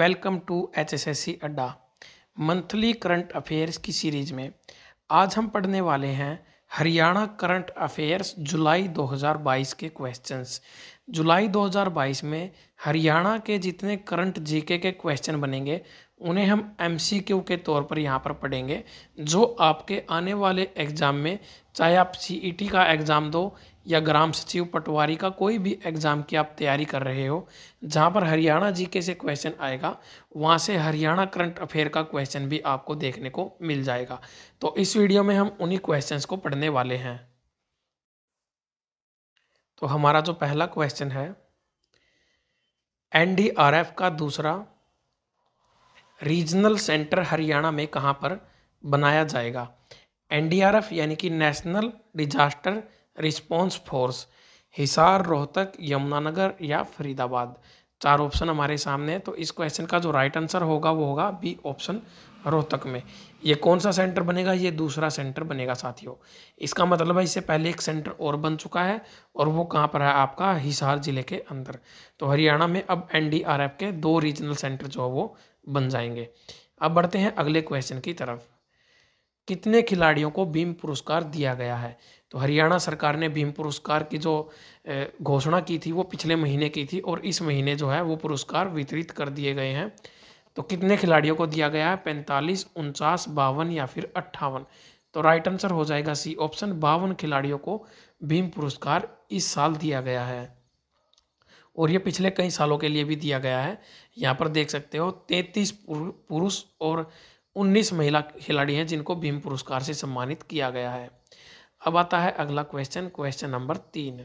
welcome to H S S C Adda monthly current affairs की series में आज हम पढ़ने वाले हैं हरियाणा करंट अफेयर्स जुलाई 2022 के क्वेश्चंस जुलाई 2022 में हरियाणा के जितने करंट जीके के क्वेश्चन बनेंगे उन्हें हम एम के तौर पर यहाँ पर पढ़ेंगे जो आपके आने वाले एग्ज़ाम में चाहे आप सी e का एग्ज़ाम दो या ग्राम सचिव पटवारी का कोई भी एग्ज़ाम की आप तैयारी कर रहे हो जहाँ पर हरियाणा जीके से क्वेश्चन आएगा वहाँ से हरियाणा करंट अफेयर का क्वेश्चन भी आपको देखने को मिल जाएगा तो इस वीडियो में हम उन्हीं क्वेश्चंस को पढ़ने वाले हैं तो हमारा जो पहला क्वेश्चन है एनडीआरएफ का दूसरा रीजनल सेंटर हरियाणा में कहाँ पर बनाया जाएगा एनडीआरएफ यानी कि national disaster response force Hisar Rohtak Yamunanagar या फरीदाबाद चार ऑप्शन हमारे सामने हैं तो इस क्वेश्चन का जो राइट आंसर होगा वो होगा बी ऑप्शन रोहतक में ये कौन सा सेंटर बनेगा ये दूसरा सेंटर बनेगा साथियों इसका मतलब है इससे पहले एक सेंटर और बन चुका है और वो कहाँ पर है आपका हिसार जिले के अंदर तो हरियाणा में अब एन के दो रीजनल सेंटर जो है वो बन जाएंगे अब बढ़ते हैं अगले क्वेश्चन की तरफ कितने खिलाड़ियों को भीम पुरस्कार दिया गया है तो हरियाणा सरकार ने भीम पुरस्कार की जो घोषणा की थी वो पिछले महीने की थी और इस महीने जो है वो पुरस्कार वितरित कर दिए गए हैं तो कितने खिलाड़ियों को दिया गया है पैंतालीस उनचास बावन या फिर अट्ठावन तो राइट आंसर हो जाएगा सी ऑप्शन बावन खिलाड़ियों को भीम पुरस्कार इस साल दिया गया है और ये पिछले कई सालों के लिए भी दिया गया है यहाँ पर देख सकते हो तैंतीस पुरुष और उन्नीस महिला खिलाड़ी हैं जिनको भीम पुरस्कार से सम्मानित किया गया है अब आता है अगला क्वेश्चन क्वेश्चन नंबर तीन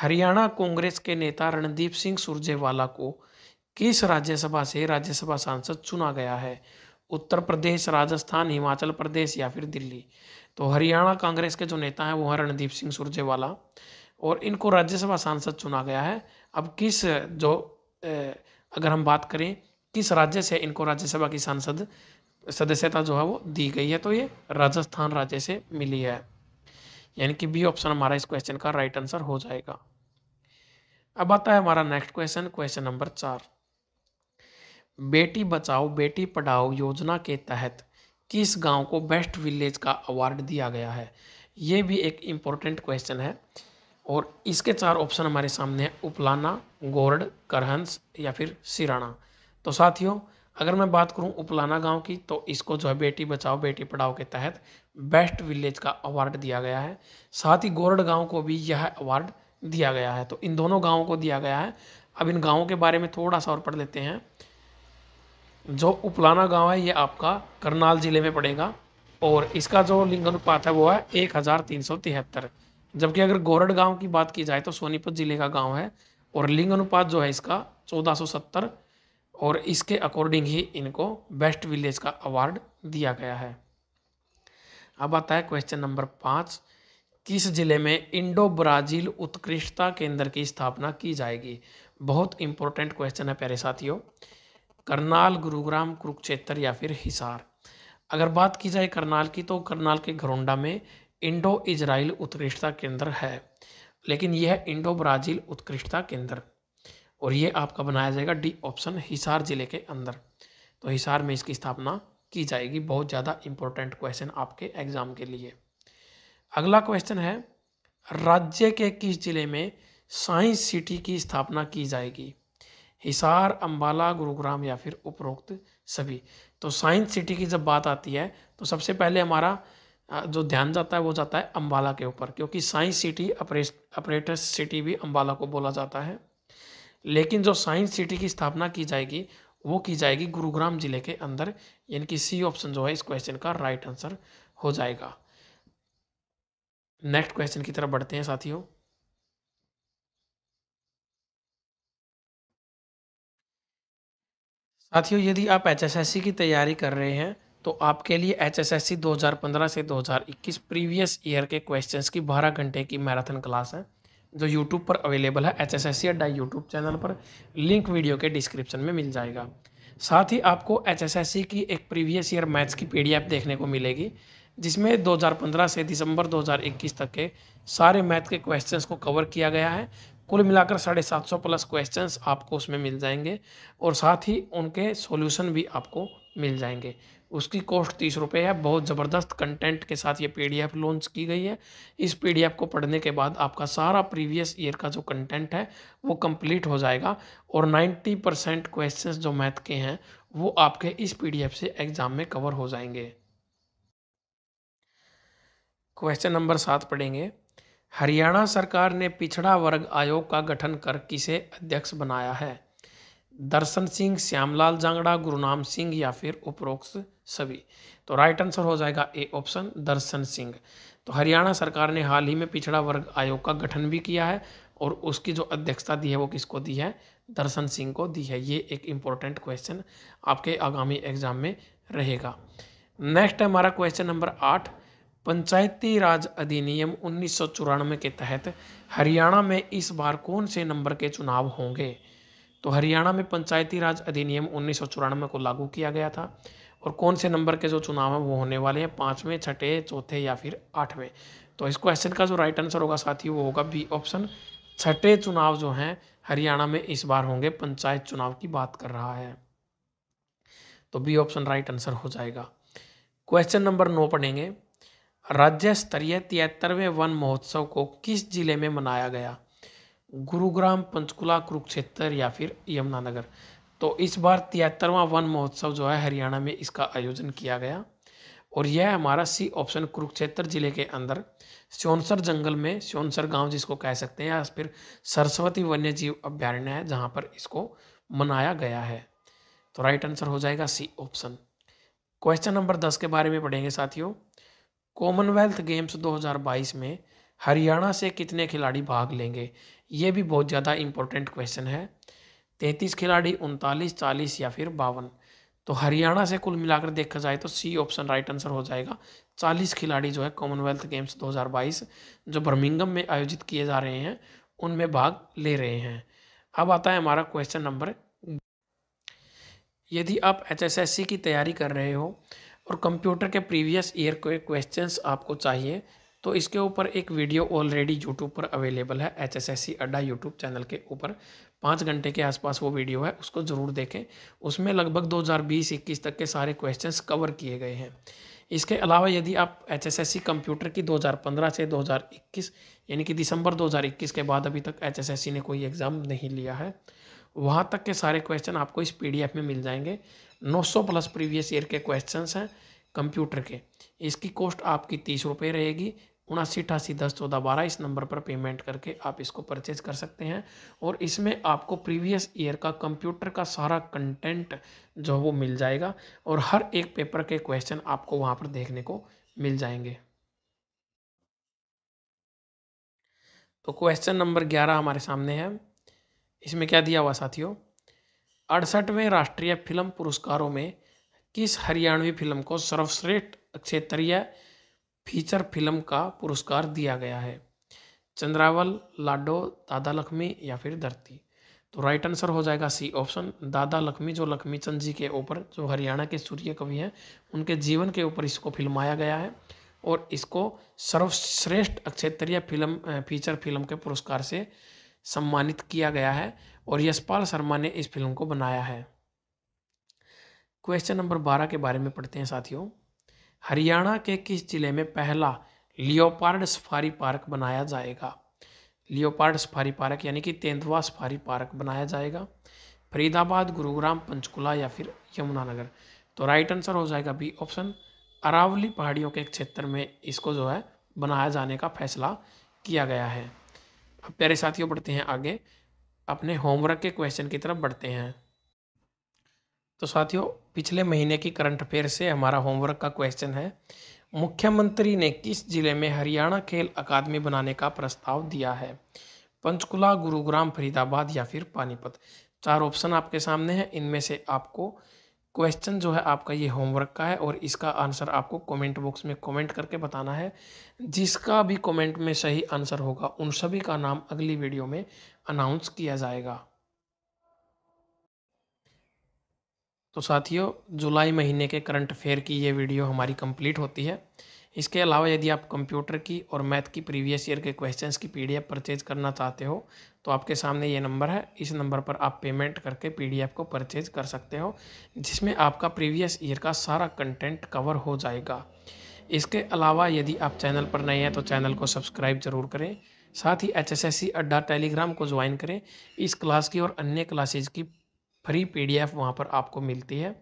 हरियाणा कांग्रेस के नेता रणदीप सिंह सुरजेवाला को किस राज्यसभा से राज्यसभा सांसद चुना गया है उत्तर प्रदेश राजस्थान हिमाचल प्रदेश या फिर दिल्ली तो हरियाणा कांग्रेस के जो नेता हैं वो हैं रणदीप सिंह सुरजेवाला और इनको राज्यसभा सांसद चुना गया है अब किस जो अगर हम बात करें किस राज्य से इनको राज्यसभा की सांसद सदस्यता जो है वो दी गई है तो ये राजस्थान राज्य से मिली है यानी कि बी ऑप्शन हमारा इस क्वेश्चन का राइट आंसर हो जाएगा अब आता है हमारा नेक्स्ट क्वेश्चन क्वेश्चन नंबर चार बेटी बचाओ बेटी पढ़ाओ योजना के तहत किस गांव को बेस्ट विलेज का अवार्ड दिया गया है ये भी एक इम्पोर्टेंट क्वेश्चन है और इसके चार ऑप्शन हमारे सामने हैं उपलाना गोरड करहंस या फिर सिराना तो साथियों अगर मैं बात करूं उपलाना गांव की तो इसको जो है बेटी बचाओ बेटी पढ़ाओ के तहत बेस्ट विलेज का अवार्ड दिया गया है साथ ही गोरड गांव को भी यह अवार्ड दिया गया है तो इन दोनों गांवों को दिया गया है अब इन गांवों के बारे में थोड़ा सा और पढ़ लेते हैं जो उपलाना गाँव है ये आपका करनाल ज़िले में पड़ेगा और इसका जो लिंग अनुपात है वो है एक हज़ार तीन सौ तिहत्तर जबकि अगर गोरड गांव की बात की जाए तो सोनीपत ज़िले का गांव है और लिंग अनुपात जो है इसका चौदह सौ सत्तर और इसके अकॉर्डिंग ही इनको बेस्ट विलेज का अवार्ड दिया गया है अब आता है क्वेश्चन नंबर पाँच किस जिले में इंडो ब्राज़ील उत्कृष्टता केंद्र की स्थापना की जाएगी बहुत इंपॉर्टेंट क्वेश्चन है प्यारे साथियों करनाल गुरुग्राम कुरुक्षेत्र या फिर हिसार अगर बात की जाए करनाल की तो करनाल के घरोंडा में इंडो इजराइल उत्कृष्टता केंद्र है लेकिन यह इंडो ब्राज़ील उत्कृष्टता केंद्र और ये आपका बनाया जाएगा डी ऑप्शन हिसार जिले के अंदर तो हिसार में इसकी स्थापना की जाएगी बहुत ज़्यादा इम्पोर्टेंट क्वेश्चन आपके एग्जाम के लिए अगला क्वेश्चन है राज्य के किस जिले में साइंस सिटी की स्थापना की जाएगी हिसार अंबाला गुरुग्राम या फिर उपरोक्त सभी तो साइंस सिटी की जब बात आती है तो सबसे पहले हमारा जो ध्यान जाता है वो जाता है अंबाला के ऊपर क्योंकि साइंस सिटी अपरेट सिटी भी अंबाला को बोला जाता है लेकिन जो साइंस सिटी की स्थापना की जाएगी वो की जाएगी गुरुग्राम जिले के अंदर यानी कि सी ऑप्शन जो है इस क्वेश्चन का राइट आंसर हो जाएगा नेक्स्ट क्वेश्चन की तरफ बढ़ते हैं साथियों साथियों यदि आप एचएसएससी की तैयारी कर रहे हैं तो आपके लिए एचएसएससी 2015 से 2021 प्रीवियस ईयर के क्वेश्चंस की बारह घंटे की मैराथन क्लास है जो यूट्यूब पर अवेलेबल है H S S C Adda YouTube channel पर लिंक वीडियो के डिस्क्रिप्शन में मिल जाएगा साथ ही आपको एच एस एस सी की एक प्रीवियस ईयर मैथ्स की पी डी एफ देखने को मिलेगी जिसमें 2015 से दिसंबर 2021 तक के सारे मैथ के क्वेश्चंस को कवर किया गया है कुल मिलाकर साढ़े सात सौ प्लस क्वेश्चंस आपको उसमें मिल जाएंगे और साथ ही उनके सॉल्यूशन भी आपको मिल जाएंगे उसकी कॉस्ट तीस रुपये है बहुत ज़बरदस्त कंटेंट के साथ ये पीडीएफ लॉन्च की गई है इस पीडीएफ को पढ़ने के बाद आपका सारा प्रीवियस ईयर का जो कंटेंट है वो कंप्लीट हो जाएगा और 90 परसेंट क्वेश्चन जो मैथ के हैं वो आपके इस पीडीएफ से एग्ज़ाम में कवर हो जाएंगे क्वेश्चन नंबर सात पढ़ेंगे हरियाणा सरकार ने पिछड़ा वर्ग आयोग का गठन कर किसे अध्यक्ष बनाया है दर्शन सिंह श्यामलाल जांगड़ा गुरुनाम सिंह या फिर उपरोक्त सभी तो राइट आंसर हो जाएगा ए ऑप्शन दर्शन सिंह तो हरियाणा सरकार ने हाल ही में पिछड़ा वर्ग आयोग का गठन भी किया है और उसकी जो अध्यक्षता दी है वो किसको दी है दर्शन सिंह को दी है ये एक इम्पोर्टेंट क्वेश्चन आपके आगामी एग्जाम में रहेगा नेक्स्ट है हमारा क्वेश्चन नंबर आठ पंचायती राज अधिनियम उन्नीस के तहत हरियाणा में इस बार कौन से नंबर के चुनाव होंगे तो हरियाणा में पंचायती राज अधिनियम उन्नीस को लागू किया गया था और कौन से नंबर के जो चुनाव हैं वो होने वाले हैं पाँचवें छठे चौथे या फिर आठवें तो इस क्वेश्चन का जो राइट आंसर होगा साथ ही वो होगा बी ऑप्शन छठे चुनाव जो हैं हरियाणा में इस बार होंगे पंचायत चुनाव की बात कर रहा है तो बी ऑप्शन राइट आंसर हो जाएगा क्वेश्चन नंबर नौ पढ़ेंगे राज्य स्तरीय तिहत्तरवें वन महोत्सव को किस जिले में मनाया गया गुरुग्राम पंचकुला कुरुक्षेत्र या फिर यमुनानगर तो इस बार तिहत्तरवा वन महोत्सव जो है हरियाणा में इसका आयोजन किया गया और यह हमारा सी ऑप्शन कुरुक्षेत्र जिले के अंदर स्योनसर जंगल में सोनसर गांव जिसको कह सकते हैं या फिर सरस्वती वन्य जीव अभ्यारण्य है जहां पर इसको मनाया गया है तो राइट आंसर हो जाएगा सी ऑप्शन क्वेश्चन नंबर दस के बारे में पढ़ेंगे साथियों कॉमनवेल्थ गेम्स 2022 में हरियाणा से कितने खिलाड़ी भाग लेंगे ये भी बहुत ज़्यादा इम्पोर्टेंट क्वेश्चन है तैंतीस खिलाड़ी उनतालीस चालीस या फिर बावन तो हरियाणा से कुल मिलाकर देखा जाए तो सी ऑप्शन राइट आंसर हो जाएगा चालीस खिलाड़ी जो है कॉमनवेल्थ गेम्स 2022 जो बर्मिंगम में आयोजित किए जा रहे हैं उनमें भाग ले रहे हैं अब आता है हमारा क्वेश्चन नंबर यदि आप एच की तैयारी कर रहे हो और कंप्यूटर के प्रीवियस ईयर के क्वेश्चंस आपको चाहिए तो इसके ऊपर एक वीडियो ऑलरेडी यूट्यूब पर अवेलेबल है H S S C Adda YouTube channel के ऊपर पाँच घंटे के आसपास वो वीडियो है उसको ज़रूर देखें उसमें लगभग 2020-21 तक के सारे क्वेश्चंस कवर किए गए हैं इसके अलावा यदि आप H S S C computer की 2015 से 2021 यानी कि दिसंबर 2021 के बाद अभी तक एच एस एस सी ने कोई एग्ज़ाम नहीं लिया है वहाँ तक के सारे क्वेश्चन आपको इस पी डी एफ में मिल जाएंगे सौ प्लस प्रीवियस ईयर के क्वेश्चन हैं कंप्यूटर के इसकी कॉस्ट आपकी तीस रुपये रहेगी उनासी अठासी दस चौदह बारह इस नंबर पर पेमेंट करके आप इसको परचेज कर सकते हैं और इसमें आपको प्रीवियस ईयर का कंप्यूटर का सारा कंटेंट जो वो मिल जाएगा और हर एक पेपर के क्वेश्चन आपको वहाँ पर देखने को मिल जाएंगे तो क्वेश्चन नंबर ग्यारह हमारे सामने है इसमें क्या दिया हुआ साथियों अड़सठवें राष्ट्रीय फिल्म पुरस्कारों में किस हरियाणवी फिल्म को सर्वश्रेष्ठ क्षेत्रीय फीचर फिल्म का पुरस्कार दिया गया है चंद्रावल लाडो दादा लक्ष्मी या फिर धरती तो राइट आंसर हो जाएगा सी ऑप्शन दादा लक्ष्मी जो लक्ष्मी चंद जी के ऊपर जो हरियाणा के सूर्य कवि हैं उनके जीवन के ऊपर इसको फिल्माया गया है और इसको सर्वश्रेष्ठ क्षेत्रीय फिल्म फीचर फिल्म के पुरस्कार से सम्मानित किया गया है और यशपाल शर्मा ने इस फिल्म को बनाया है क्वेश्चन नंबर बारह के बारे में पढ़ते हैं साथियों हरियाणा के किस जिले में पहला लियोपार्ड सफारी पार्क बनाया जाएगा लियोपार्ड सफारी पार्क यानी कि तेंदुआ सफारी पार्क बनाया जाएगा फरीदाबाद गुरुग्राम पंचकुला या फिर यमुनानगर तो राइट आंसर हो जाएगा बी ऑप्शन अरावली पहाड़ियों के क्षेत्र में इसको जो है बनाया जाने का फैसला किया गया है अब प्यारे साथियों बढ़ते हैं आगे अपने होमवर्क के क्वेश्चन की तरफ बढ़ते हैं तो साथियों पिछले महीने की करंट अफेयर से हमारा होमवर्क का क्वेश्चन है मुख्यमंत्री ने किस जिले में हरियाणा खेल अकादमी बनाने का प्रस्ताव दिया है पंचकुला गुरुग्राम फरीदाबाद या फिर पानीपत चार ऑप्शन आपके सामने हैं इनमें से आपको क्वेश्चन जो है आपका ये होमवर्क का है और इसका आंसर आपको कमेंट बॉक्स में कमेंट करके बताना है जिसका भी कमेंट में सही आंसर होगा उन सभी का नाम अगली वीडियो में अनाउंस किया जाएगा तो साथियों जुलाई महीने के करंट अफेयर की ये वीडियो हमारी कंप्लीट होती है इसके अलावा यदि आप कंप्यूटर की और मैथ की प्रीवियस ईयर के क्वेश्चंस की पीडीएफ परचेज करना चाहते हो तो आपके सामने ये नंबर है इस नंबर पर आप पेमेंट करके पीडीएफ को परचेज कर सकते हो जिसमें आपका प्रीवियस ईयर का सारा कंटेंट कवर हो जाएगा इसके अलावा यदि आप चैनल पर नए हैं तो चैनल को सब्सक्राइब जरूर करें साथ ही H S S C Adda Telegram को ज्वाइन करें इस क्लास की और अन्य क्लासेज की फ्री पीडीएफ वहाँ पर आपको मिलती है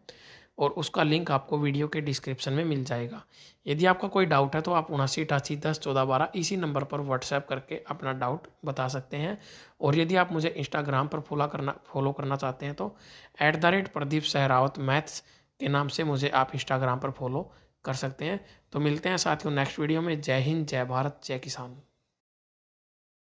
और उसका लिंक आपको वीडियो के डिस्क्रिप्शन में मिल जाएगा यदि आपका कोई डाउट है तो आप उनासी अठासी दस चौदह बारह इसी नंबर पर व्हाट्सएप करके अपना डाउट बता सकते हैं और यदि आप मुझे इंस्टाग्राम पर फॉलो करना फॉलो करना चाहते हैं तो at the rate Pradeep Sehrawat maths के नाम से मुझे आप इंस्टाग्राम पर फॉलो कर सकते हैं तो मिलते हैं साथियों नेक्स्ट वीडियो में जय हिंद जय भारत जय किसान